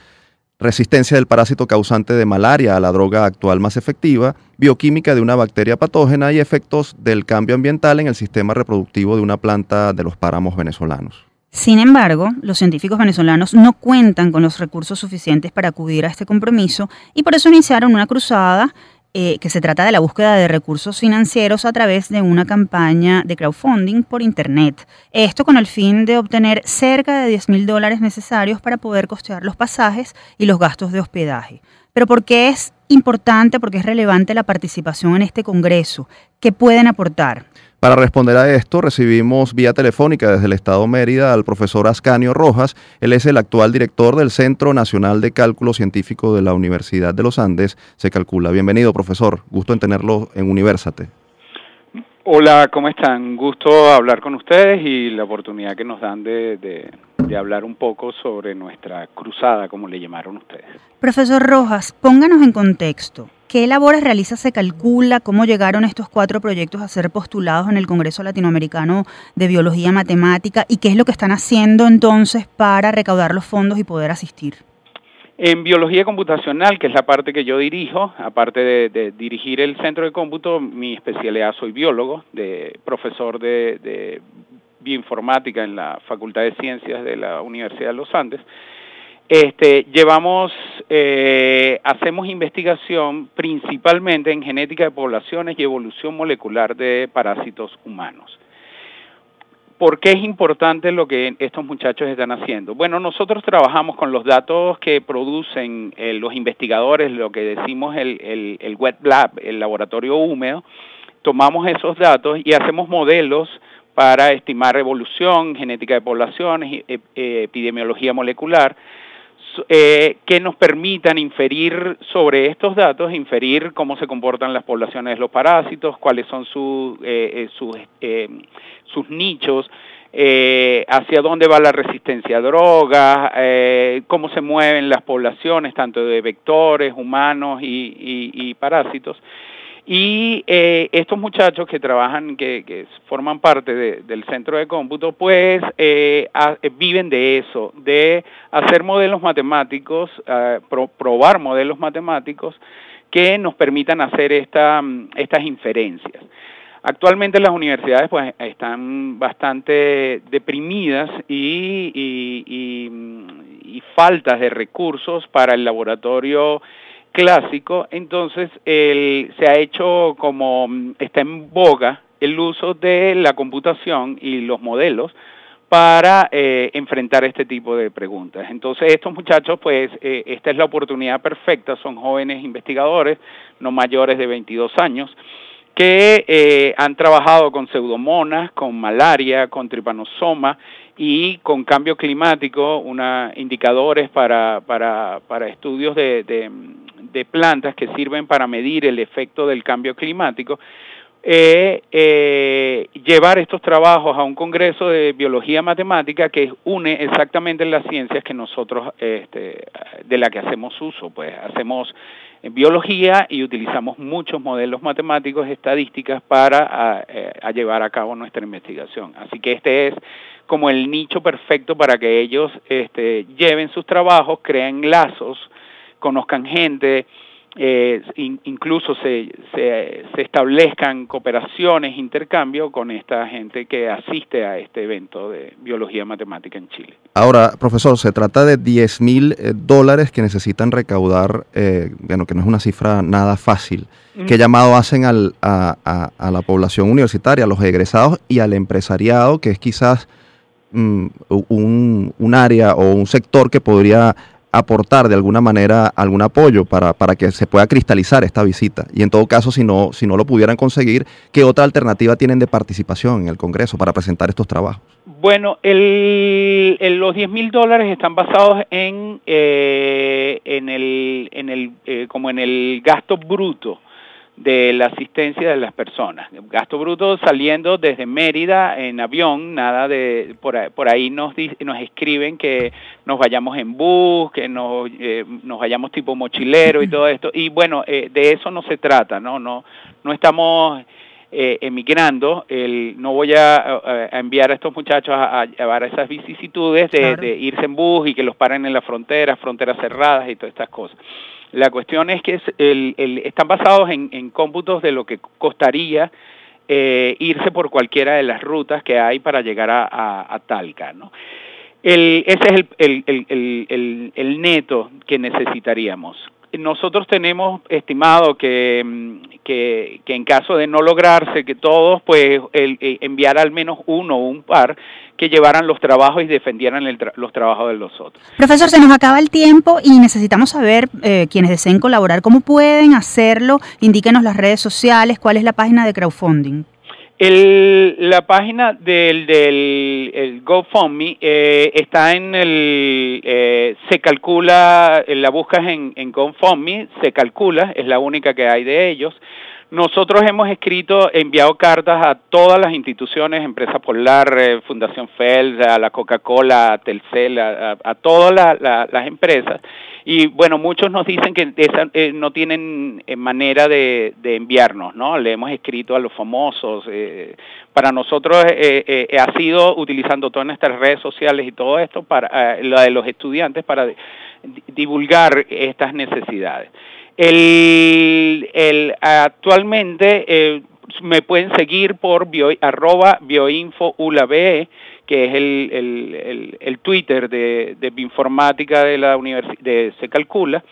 resistencia del parásito causante de malaria a la droga actual más efectiva, bioquímica de una bacteria patógena y efectos del cambio ambiental en el sistema reproductivo de una planta de los páramos venezolanos. Sin embargo, los científicos venezolanos no cuentan con los recursos suficientes para acudir a este compromiso y por eso iniciaron una cruzada eh, que se trata de la búsqueda de recursos financieros a través de una campaña de crowdfunding por Internet. Esto con el fin de obtener cerca de 10 mil dólares necesarios para poder costear los pasajes y los gastos de hospedaje. Pero ¿por qué es importante, por qué es relevante la participación en este Congreso? ¿Qué pueden aportar? Para responder a esto, recibimos vía telefónica desde el Estado Mérida al profesor Ascanio Rojas. Él es el actual director del Centro Nacional de Cálculo Científico de la Universidad de los Andes. Se calcula. Bienvenido, profesor. Gusto en tenerlo en Universate. Hola, ¿cómo están? Gusto hablar con ustedes y la oportunidad que nos dan de, de de hablar un poco sobre nuestra cruzada, como le llamaron ustedes. Profesor Rojas, pónganos en contexto. ¿Qué labores realiza, se calcula, cómo llegaron estos cuatro proyectos a ser postulados en el Congreso Latinoamericano de Biología Matemática y qué es lo que están haciendo entonces para recaudar los fondos y poder asistir? En biología computacional, que es la parte que yo dirijo, aparte de, dirigir el centro de cómputo, mi especialidad soy biólogo, de profesor de, de bioinformática en la Facultad de Ciencias de la Universidad de los Andes. Este, llevamos, eh, hacemos investigación principalmente en genética de poblaciones y evolución molecular de parásitos humanos. ¿Por qué es importante lo que estos muchachos están haciendo? Bueno, nosotros trabajamos con los datos que producen eh, los investigadores, lo que decimos el, el, el wet lab, el laboratorio húmedo, tomamos esos datos y hacemos modelos para estimar evolución, genética de poblaciones, e, e, epidemiología molecular, eh, que nos permitan inferir sobre estos datos, inferir cómo se comportan las poblaciones de los parásitos, cuáles son eh, eh, sus, nichos, hacia dónde va la resistencia a drogas, cómo se mueven las poblaciones, tanto de vectores, humanos y parásitos. Y eh, estos muchachos que trabajan, que, forman parte del centro de cómputo, pues eh, eh, viven de eso, de hacer modelos matemáticos, probar modelos matemáticos que nos permitan hacer mm, estas inferencias. Actualmente las universidades pues están bastante deprimidas y, y mm, faltas de recursos para el laboratorio clásico, entonces se ha hecho como mm, está en boga el uso de la computación y los modelos para eh, enfrentar este tipo de preguntas. Entonces estos muchachos, pues eh, esta es la oportunidad perfecta, son jóvenes investigadores, no mayores de 22 años, que eh, han trabajado con pseudomonas, con malaria, con tripanosoma y con cambio climático, una, indicadores para, para, estudios de, plantas que sirven para medir el efecto del cambio climático, eh, eh, llevar estos trabajos a un congreso de biología matemática que une exactamente las ciencias que nosotros, este, de la que hacemos uso, pues hacemos en biología y utilizamos muchos modelos matemáticos, estadísticas para ah, eh, llevar a cabo nuestra investigación. Así que este es como el nicho perfecto para que ellos este, lleven sus trabajos, creen lazos, conozcan gente, eh, incluso se, se, establezcan cooperaciones, intercambio con esta gente que asiste a este evento de biología matemática en Chile. Ahora, profesor, se trata de 10 mil eh, dólares que necesitan recaudar, eh, bueno, que no es una cifra nada fácil. ¿Qué llamado hacen a, la población universitaria, a los egresados y al empresariado, que es quizás mm, un, un área o un sector que podría aportar de alguna manera algún apoyo para, que se pueda cristalizar esta visita. Y en todo caso, si no, si no lo pudieran conseguir, ¿qué otra alternativa tienen de participación en el Congreso para presentar estos trabajos? Bueno, los 10 mil dólares están basados en, eh, en el, en el eh, como en el gasto bruto de la asistencia de las personas. gasto bruto saliendo desde Mérida en avión, nada de por, ahí, por ahí nos nos escriben que nos vayamos en bus, que nos, eh, nos vayamos tipo mochilero y todo esto. Y bueno, eh, de eso no se trata, no no no estamos eh, emigrando, no voy a, enviar a estos muchachos a, a esas vicisitudes de, irse en bus y que los paren en las fronteras, fronteras cerradas y todas estas cosas. La cuestión es que están basados en, cómputos de lo que costaría eh, irse por cualquiera de las rutas que hay para llegar a, Talca, ¿no? ese es el, el, neto que necesitaríamos nosotros tenemos estimado mm, que, que, en caso de no lograrse que todos, pues eh, enviar al menos uno o un par que llevaran los trabajos y defendieran los trabajos de los otros. Profesor, se nos acaba el tiempo y necesitamos saber, eh, quienes deseen colaborar, cómo pueden hacerlo. Indíquenos las redes sociales, cuál es la página de crowdfunding. El, la página del, del el GoFundMe eh, está en el, eh, se calcula, eh, la buscas en, en GoFundMe, se calcula, es la única que hay de ellos, nosotros hemos escrito, enviado cartas a todas las instituciones, Empresa Polar, eh, Fundación felda, a la Coca-Cola, Telcel, a, todas las empresas. Y bueno, muchos nos dicen que eh, no tienen eh, manera de, enviarnos, ¿no? Le hemos escrito a los famosos. para nosotros ha sido utilizando todas nuestras redes sociales y todo esto, para la de los estudiantes, para divulgar estas necesidades. El, el actualmente eh, me pueden seguir por bio, arroba bioinfoulabe, que es el, el, el, Twitter de, de bioinformática de la universidad, de Se Calcula.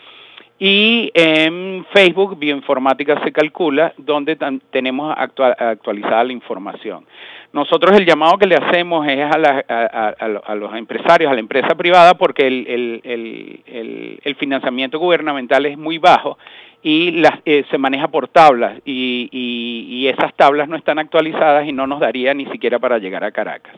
Y en Facebook, Bioinformática se calcula, donde tenemos actualizada la información. Nosotros el llamado que le hacemos es a, a los empresarios, a la empresa privada, porque el, el, el, el, financiamiento gubernamental es muy bajo y las, eh, se maneja por tablas y, y, esas tablas no están actualizadas y no nos daría ni siquiera para llegar a Caracas.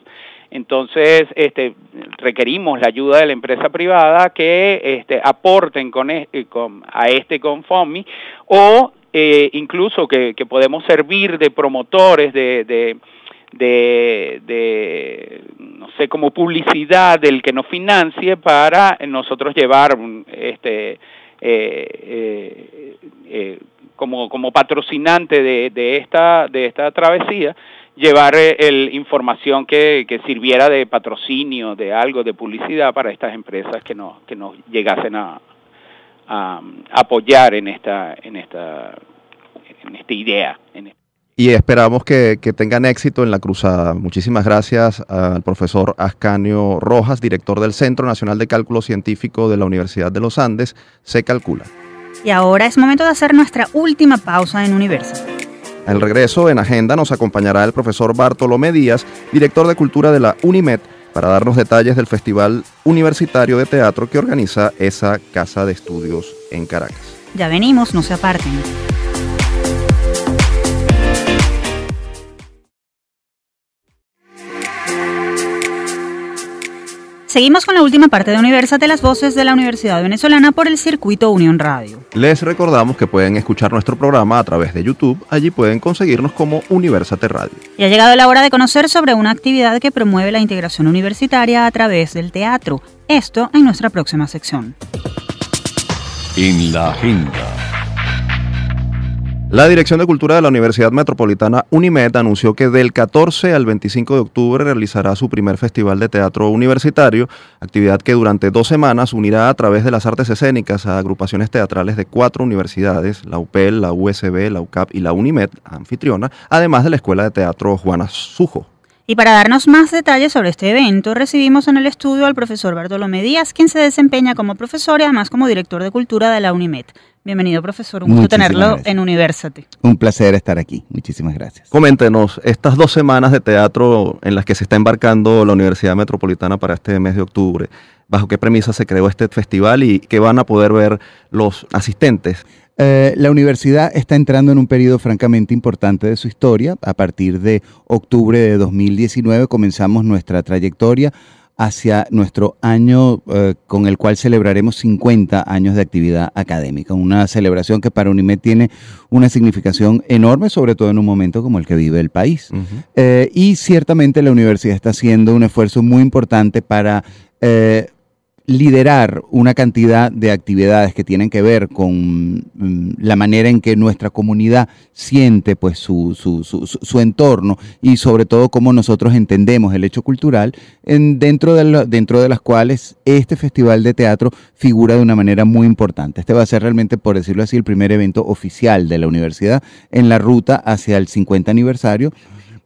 Entonces, este, requerimos la ayuda de la empresa privada que este, aporten con, e, eh, con a este Confomi, o eh, incluso que, podemos servir de promotores, de, de de, no sé, como publicidad del que nos financie para nosotros llevar este, eh, eh, eh, como, como patrocinante de, de, esta, de esta travesía, llevar el, información que, que, sirviera de patrocinio, de algo, de publicidad para estas empresas que nos, que nos llegasen a, a, apoyar en esta, en esta, en esta idea. En y esperamos que, tengan éxito en la cruzada. Muchísimas gracias al profesor Ascanio Rojas, director del Centro Nacional de Cálculo Científico de la Universidad de los Andes, Se Calcula. Y ahora es momento de hacer nuestra última pausa en Universo. Al regreso en Agenda nos acompañará el profesor Bartolomé Díaz, director de Cultura de la UNIMED, para darnos detalles del Festival Universitario de Teatro que organiza esa casa de estudios en Caracas. Ya venimos, no se aparten. Seguimos con la última parte de Universate, las voces de la Universidad Venezolana por el circuito Unión Radio. Les recordamos que pueden escuchar nuestro programa a través de YouTube. Allí pueden conseguirnos como Universate Radio. Y ha llegado la hora de conocer sobre una actividad que promueve la integración universitaria a través del teatro. Esto en nuestra próxima sección. En la agenda. La Dirección de Cultura de la Universidad Metropolitana UNIMED anunció que del 14 al 25 de octubre realizará su primer festival de teatro universitario, actividad que durante dos semanas unirá a través de las artes escénicas a agrupaciones teatrales de cuatro universidades, la UPEL, la USB, la UCAP y la UNIMED, anfitriona, además de la Escuela de Teatro Juana Sujo. Y para darnos más detalles sobre este evento, recibimos en el estudio al profesor Bartolomé Díaz, quien se desempeña como profesor y además como director de cultura de la UNIMED. Bienvenido, profesor. Un gusto tenerlo en University. Un placer estar aquí. Muchísimas gracias. Coméntenos, estas dos semanas de teatro en las que se está embarcando la Universidad Metropolitana para este mes de octubre, ¿bajo qué premisa se creó este festival y qué van a poder ver los asistentes? Eh, la universidad está entrando en un periodo francamente importante de su historia. A partir de octubre de 2019 comenzamos nuestra trayectoria hacia nuestro año eh, con el cual celebraremos 50 años de actividad académica, una celebración que para Unime tiene una significación enorme, sobre todo en un momento como el que vive el país. Eh, y ciertamente la universidad está haciendo un esfuerzo muy importante para liderar una cantidad de actividades que tienen que ver con mm, la manera en que nuestra comunidad siente pues, su, su, entorno y sobre todo cómo nosotros entendemos el hecho cultural, en, dentro, de dentro de las cuales este festival de teatro figura de una manera muy importante. Este va a ser realmente, por decirlo así, el primer evento oficial de la universidad en la ruta hacia el 50 aniversario.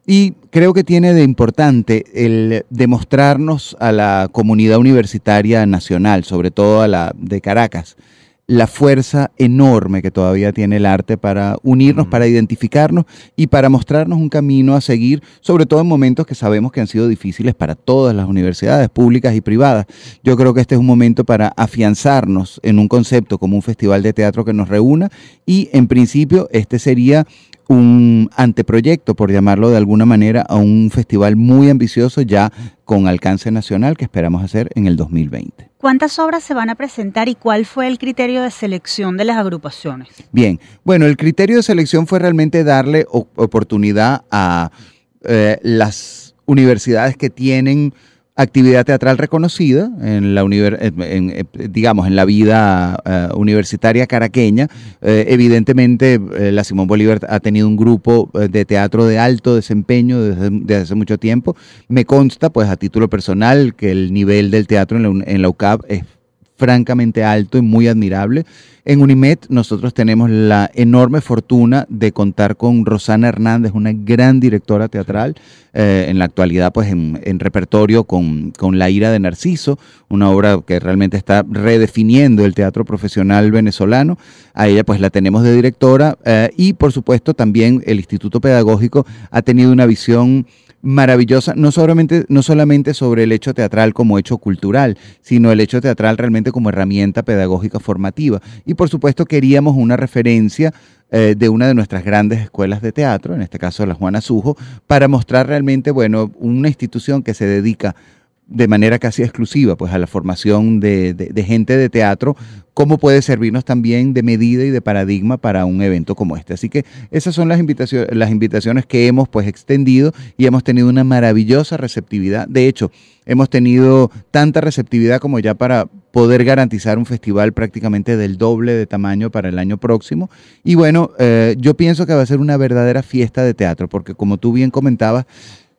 Y creo que tiene de importante el demostrarnos a la comunidad universitaria nacional, sobre todo a la de Caracas, la fuerza enorme que todavía tiene el arte para unirnos, para identificarnos y para mostrarnos un camino a seguir, sobre todo en momentos que sabemos que han sido difíciles para todas las universidades públicas y privadas. Yo creo que este es un momento para afianzarnos en un concepto como un festival de teatro que nos reúna y en principio este sería un anteproyecto, por llamarlo de alguna manera, a un festival muy ambicioso ya con alcance nacional que esperamos hacer en el 2020. ¿Cuántas obras se van a presentar y cuál fue el criterio de selección de las agrupaciones? Bien, bueno, el criterio de selección fue realmente darle oportunidad a eh, las universidades que tienen actividad teatral reconocida en la eh, en, eh, digamos en la vida eh, universitaria caraqueña evidentemente la Simón Bolívar ha tenido un grupo de teatro de alto desempeño desde, hace mucho tiempo me consta pues a título personal que el nivel del teatro en la, en la UCAP es francamente alto y muy admirable. En UNIMED nosotros tenemos la enorme fortuna de contar con Rosana Hernández, una gran directora teatral, eh, en la actualidad pues en, repertorio con, La ira de Narciso, una obra que realmente está redefiniendo el teatro profesional venezolano. A ella pues la tenemos de directora eh, y por supuesto también el Instituto Pedagógico ha tenido una visión maravillosa, no solamente, no solamente sobre el hecho teatral como hecho cultural, sino el hecho teatral realmente como herramienta pedagógica formativa. Y por supuesto queríamos una referencia eh, de una de nuestras grandes escuelas de teatro, en este caso la Juana Sujo, para mostrar realmente, bueno, una institución que se dedica de manera casi exclusiva pues, a la formación de, gente de teatro, cómo puede servirnos también de medida y de paradigma para un evento como este. Así que esas son las invitaciones, las invitaciones que hemos pues, extendido y hemos tenido una maravillosa receptividad. De hecho, hemos tenido tanta receptividad como ya para poder garantizar un festival prácticamente del doble de tamaño para el año próximo. Y bueno, eh, yo pienso que va a ser una verdadera fiesta de teatro, porque como tú bien comentabas,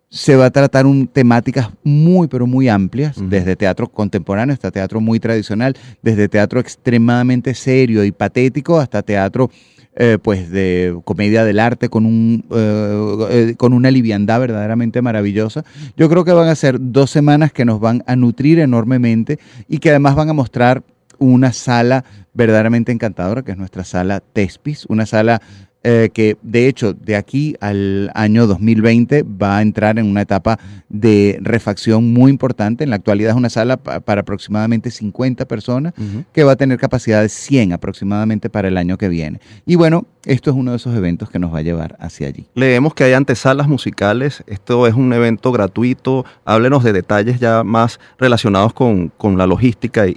se va a tratar un, temáticas muy, pero muy amplias, desde teatro contemporáneo hasta teatro muy tradicional, desde teatro extremadamente serio y patético hasta teatro eh, pues de comedia del arte con, un, eh, eh, con una liviandad verdaderamente maravillosa. Yo creo que van a ser dos semanas que nos van a nutrir enormemente y que además van a mostrar una sala verdaderamente encantadora, que es nuestra sala Tespis, una sala eh, que de hecho de aquí al año 2020 va a entrar en una etapa de refacción muy importante. En la actualidad es una sala para aproximadamente 50 personas que va a tener capacidad de 100 aproximadamente para el año que viene. Y bueno, esto es uno de esos eventos que nos va a llevar hacia allí. Leemos que hay antesalas musicales, esto es un evento gratuito, háblenos de detalles ya más relacionados con, la logística y,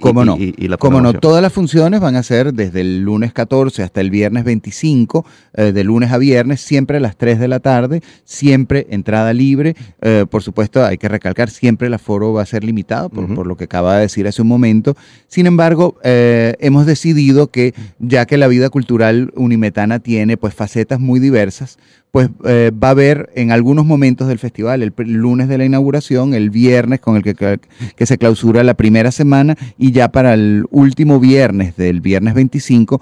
la Como no, todas las funciones van a ser desde el lunes 14 hasta el viernes 25 eh, de lunes a viernes, siempre a las 3 de la tarde, siempre entrada libre. Eh, por supuesto, hay que recalcar, siempre el aforo va a ser limitado, por, lo que acaba de decir hace un momento. Sin embargo, eh, hemos decidido que ya que la vida cultural unimetana tiene pues facetas muy diversas, pues eh, va a haber en algunos momentos del festival, el lunes de la inauguración, el viernes con el que, se clausura la primera semana y ya para el último viernes del viernes 25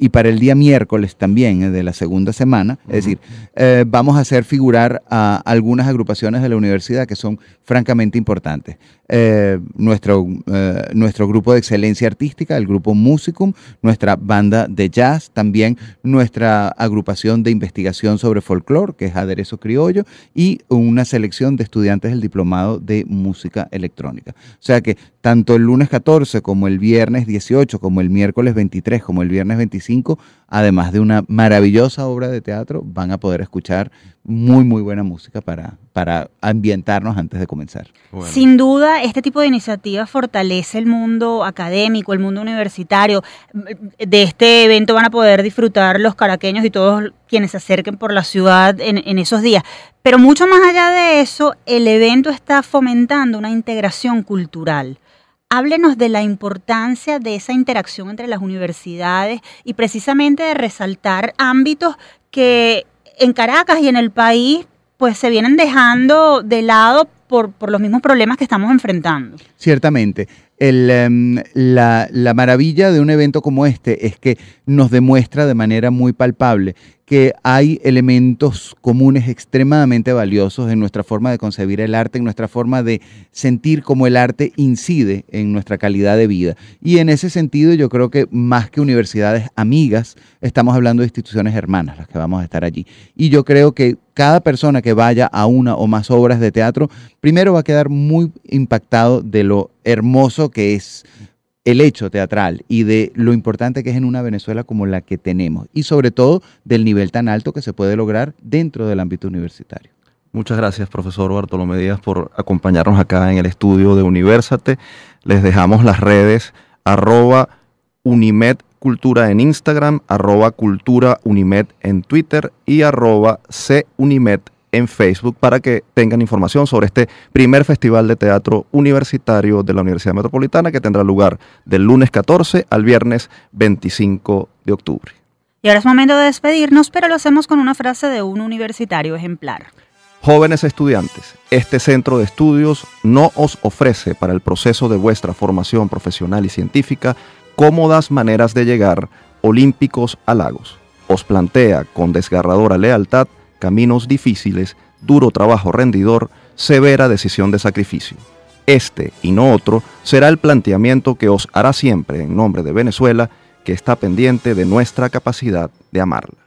y para el día miércoles también eh, de la segunda semana, es decir, eh, vamos a hacer figurar a algunas agrupaciones de la universidad que son francamente importantes. nuestro, nuestro grupo de excelencia artística, el grupo Musicum, nuestra banda de jazz, también nuestra agrupación de investigación sobre folclore, que es aderezo criollo, y una selección de estudiantes del diplomado de música electrónica. O sea que tanto el lunes 14 como el viernes 18, como el miércoles 23, como el viernes 25, además de una maravillosa obra de teatro, van a poder escuchar muy, muy buena música para, ambientarnos antes de comenzar. Sin duda, este tipo de iniciativas fortalece el mundo académico, el mundo universitario. De este evento van a poder disfrutar los caraqueños y todos quienes se acerquen por la ciudad en esos días. Pero mucho más allá de eso, el evento está fomentando una integración cultural Háblenos de la importancia de esa interacción entre las universidades y precisamente de resaltar ámbitos que en Caracas y en el país pues se vienen dejando de lado por, por los mismos problemas que estamos enfrentando. Ciertamente. Em, la, la maravilla de un evento como este es que nos demuestra de manera muy palpable que hay elementos comunes extremadamente valiosos en nuestra forma de concebir el arte, en nuestra forma de sentir cómo el arte incide en nuestra calidad de vida. Y en ese sentido yo creo que más que universidades amigas, estamos hablando de instituciones hermanas, las que vamos a estar allí. Y yo creo que cada persona que vaya a una o más obras de teatro, primero va a quedar muy impactado de lo hermoso que es el hecho teatral y de lo importante que es en una Venezuela como la que tenemos y sobre todo del nivel tan alto que se puede lograr dentro del ámbito universitario. Muchas gracias, profesor Bartolomé Díaz, por acompañarnos acá en el estudio de Universate. Les dejamos las redes arroba Unimed Cultura en Instagram, arroba Cultura Unimed en Twitter y arroba C en Facebook para que tengan información sobre este primer festival de teatro universitario de la Universidad Metropolitana que tendrá lugar del lunes 14 al viernes 25 de octubre. Y ahora es momento de despedirnos, pero lo hacemos con una frase de un universitario ejemplar. Jóvenes estudiantes, este centro de estudios no os ofrece para el proceso de vuestra formación profesional y científica cómodas maneras de llegar olímpicos a lagos. Os plantea con desgarradora lealtad caminos difíciles, duro trabajo rendidor, severa decisión de sacrificio. Este y no otro será el planteamiento que os hará siempre en nombre de Venezuela, que está pendiente de nuestra capacidad de amarla.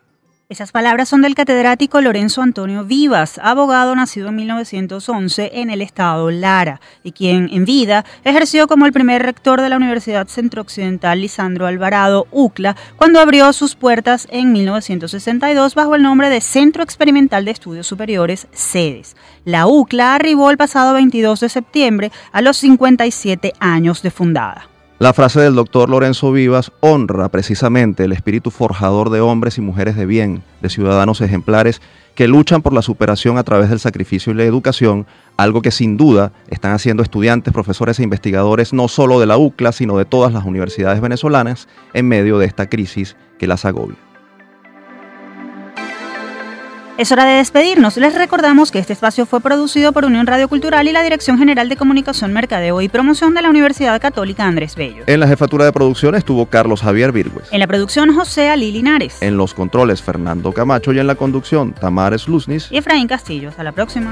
Esas palabras son del catedrático Lorenzo Antonio Vivas, abogado nacido en 1911 en el estado Lara, y quien en vida ejerció como el primer rector de la Universidad Centro Occidental Lisandro Alvarado, UCLA, cuando abrió sus puertas en 1962 bajo el nombre de Centro Experimental de Estudios Superiores, SEDES. La UCLA arribó el pasado 22 de septiembre a los 57 años de fundada. La frase del doctor Lorenzo Vivas honra precisamente el espíritu forjador de hombres y mujeres de bien, de ciudadanos ejemplares que luchan por la superación a través del sacrificio y la educación, algo que sin duda están haciendo estudiantes, profesores e investigadores no solo de la UCLA, sino de todas las universidades venezolanas en medio de esta crisis que las agobia. Es hora de despedirnos. Les recordamos que este espacio fue producido por Unión Radio Cultural y la Dirección General de Comunicación, Mercadeo y Promoción de la Universidad Católica Andrés Bello. En la jefatura de producción estuvo Carlos Javier Virgües. En la producción, José Ali Linares. En los controles, Fernando Camacho. Y en la conducción, Tamares Luznis. Y Efraín Castillo. Hasta la próxima.